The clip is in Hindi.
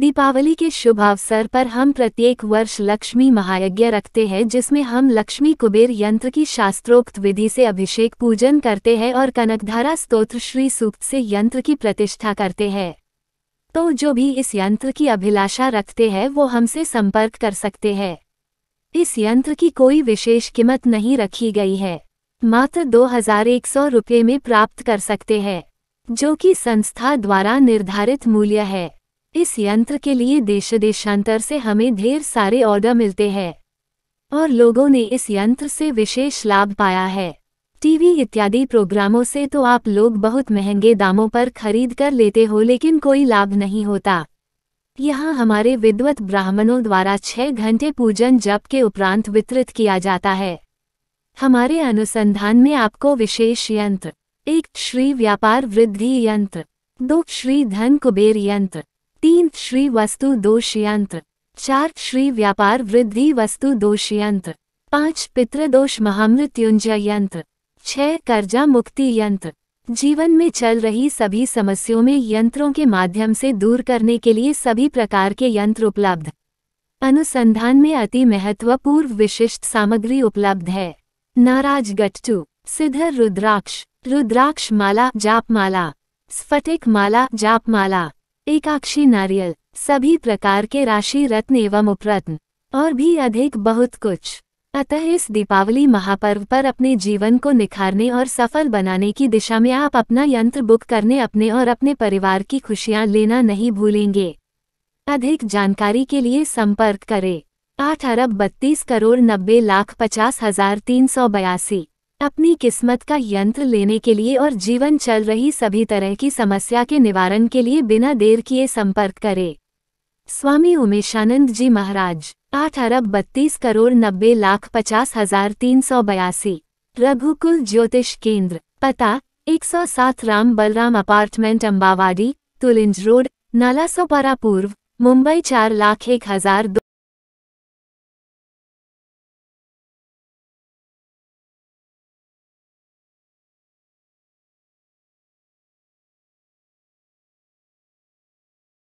दीपावली के शुभ अवसर पर हम प्रत्येक वर्ष लक्ष्मी महायज्ञ रखते हैं जिसमें हम लक्ष्मी कुबेर यंत्र की शास्त्रोक्त विधि से अभिषेक पूजन करते हैं और कनकधारा स्तोत्र श्री सूक्त से यंत्र की प्रतिष्ठा करते हैं तो जो भी इस यंत्र की अभिलाषा रखते हैं वो हमसे संपर्क कर सकते हैं इस यंत्र की कोई विशेष कीमत नहीं रखी गई है मात्र दो हजार एक सौ रुपये में प्राप्त कर सकते हैं जो कि संस्था द्वारा निर्धारित मूल्य है इस यंत्र के लिए देश देशांतर से हमें ढेर सारे ऑर्डर मिलते हैं और लोगों ने इस यंत्र से विशेष लाभ पाया है टीवी इत्यादि प्रोग्रामों से तो आप लोग बहुत महंगे दामों पर खरीद कर लेते हो लेकिन कोई लाभ नहीं होता यहाँ हमारे विद्वत ब्राह्मणों द्वारा छह घंटे पूजन जप के उपरांत वितरित किया जाता है हमारे अनुसंधान में आपको विशेष यंत्र एक श्री व्यापार वृद्धि यंत्र दो श्री धन कुबेर यंत्र तीन श्री वस्तु दोष यंत्र चार श्री व्यापार वृद्धि वस्तु दोष यंत्र पाँच पितृदोष महामृत्युंजय यंत्र छह कर्जा मुक्ति यंत्र जीवन में चल रही सभी समस्याओं में यंत्रों के माध्यम से दूर करने के लिए सभी प्रकार के यंत्र उपलब्ध अनुसंधान में अति महत्वपूर्ण विशिष्ट सामग्री उपलब्ध है नाराज गट्टू सिद्धर रुद्राक्ष रुद्राक्ष माला जाप माला स्फटिक माला जाप माला एकाक्षी नारियल सभी प्रकार के राशि रत्न एवं उपरत्न और भी अधिक बहुत कुछ अतः इस दीपावली महापर्व पर अपने जीवन को निखारने और सफल बनाने की दिशा में आप अपना यंत्र बुक करने अपने और अपने परिवार की खुशियां लेना नहीं भूलेंगे अधिक जानकारी के लिए संपर्क करें आठ अरब बत्तीस करोड़ नब्बे लाख पचास हजार तीन सौ बयासी अपनी किस्मत का यंत्र लेने के लिए और जीवन चल रही सभी तरह की समस्या के निवारण के लिए बिना देर किए संपर्क करें स्वामी उमेशानंद जी महाराज आठ अरब बत्तीस करोड़ नब्बे लाख पचास हजार तीन सौ बयासी रघुकुल ज्योतिष केंद्र पता एक सौ सात राम बलराम अपार्टमेंट अम्बावाडी तुलिंज रोड नालासोपारा पूर्व मुंबई चार लाख एक हजार दो